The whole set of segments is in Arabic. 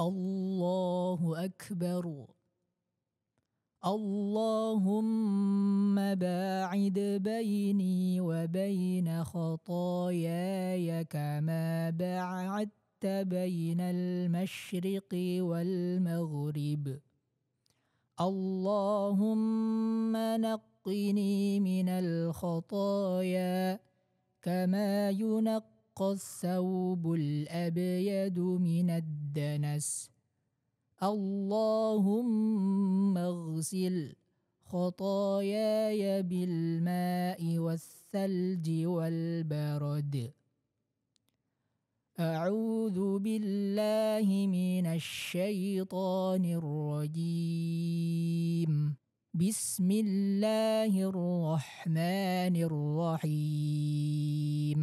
الله اكبر اللهم باعد بيني وبين خطاياي كما باعدت بين المشرق والمغرب اللهم نقني من الخطايا كما ينقى الثوب الأبيض من الدنس اللهم اغسل خطاياي بالماء والثلج والبرد أعوذ بالله من الشيطان الرجيم بسم الله الرحمن الرحيم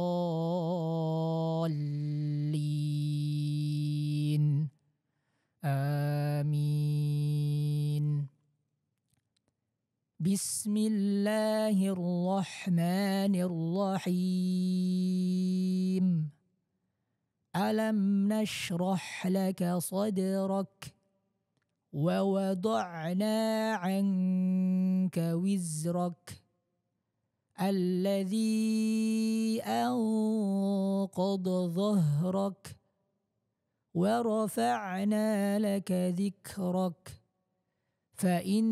بسم الله الرحمن الرحيم ألم نشرح لك صدرك ووضعنا عنك وزرك الذي أنقض ظهرك ورفعنا لك ذكرك فإن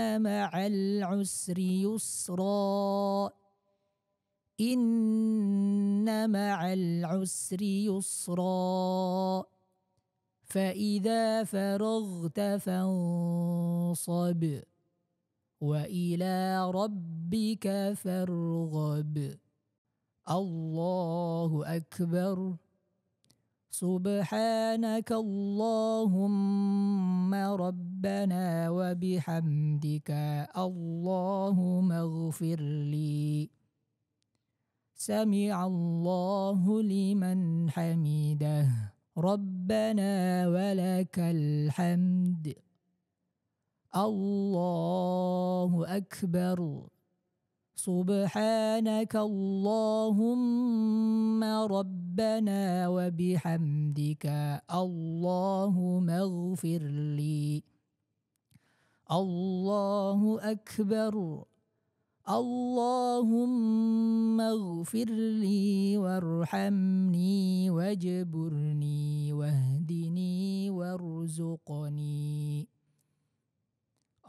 إن مع العسر يسرا إن مع العسر يسرا فإذا فرغت فانصب وإلى ربك فارغب الله أكبر سبحانك اللهم ربنا وبحمدك اللهم اغفر لي سمع الله لمن حمده ربنا ولك الحمد الله أكبر سبحانك اللهم ربنا وبحمدك اللهم اغفر لي الله أكبر اللهم اغفر لي وارحمني واجبرني واهدني وارزقني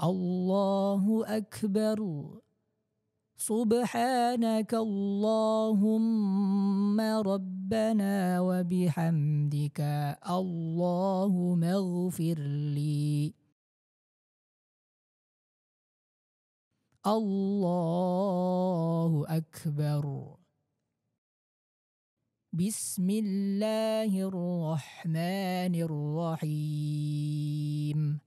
الله أكبر سبحانك اللهم ربنا وبحمدك اللهم اغفر لي الله أكبر بسم الله الرحمن الرحيم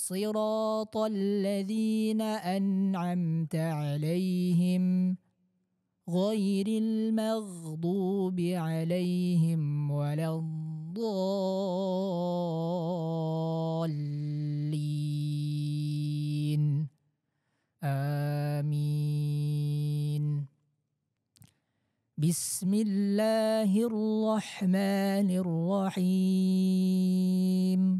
صراط الذين انعمت عليهم غير المغضوب عليهم ولا الضالين امين بسم الله الرحمن الرحيم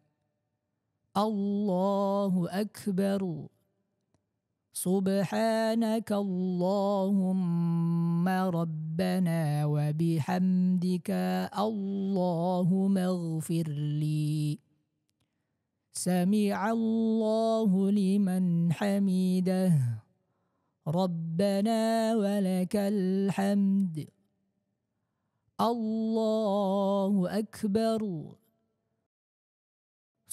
الله أكبر سبحانك اللهم ربنا وبحمدك اللهم اغفر لي سمع الله لمن حمده ربنا ولك الحمد الله أكبر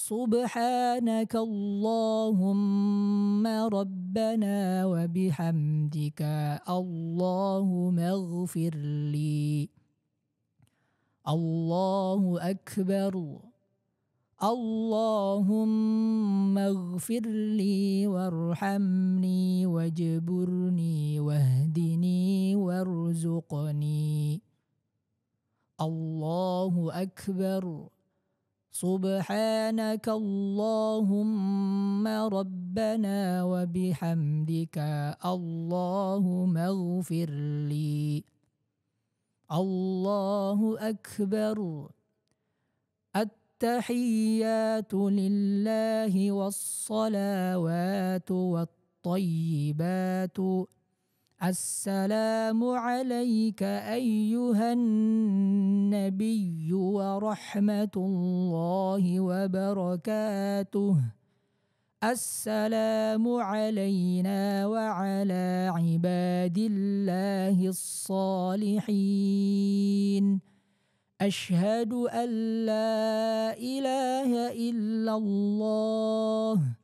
سبحانك اللهم ربنا وبحمدك اللهم اغفر لي الله أكبر اللهم اغفر لي وارحمني واجبرني واهدني وارزقني الله أكبر سبحانك اللهم ربنا وبحمدك اللهم اغفر لي الله اكبر التحيات لله والصلوات والطيبات السلام عليك أيها النبي ورحمة الله وبركاته السلام علينا وعلى عباد الله الصالحين أشهد أن لا إله إلا الله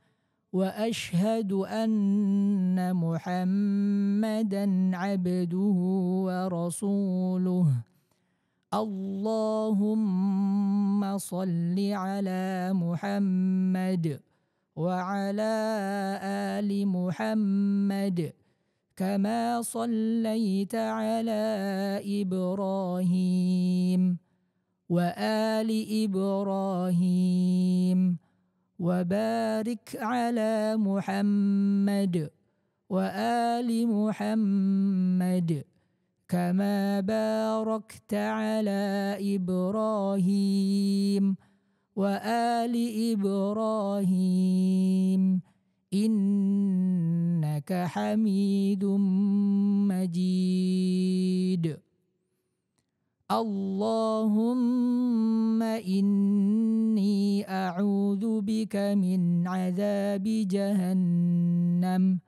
واشهد ان محمدا عبده ورسوله اللهم صل على محمد وعلى ال محمد كما صليت على ابراهيم وال ابراهيم وبارك على محمد وآل محمد كما باركت على إبراهيم وآل إبراهيم إنك حميد مجيد اللهم إني أعوذ بك من عذاب جهنم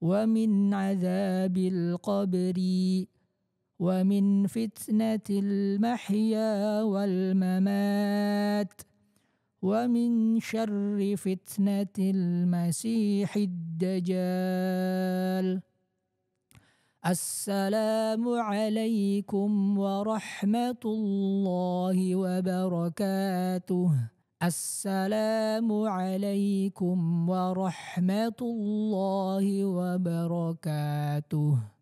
ومن عذاب القبر ومن فتنة المحيا والممات ومن شر فتنة المسيح الدجال السلام عليكم ورحمة الله وبركاته السلام عليكم ورحمة الله وبركاته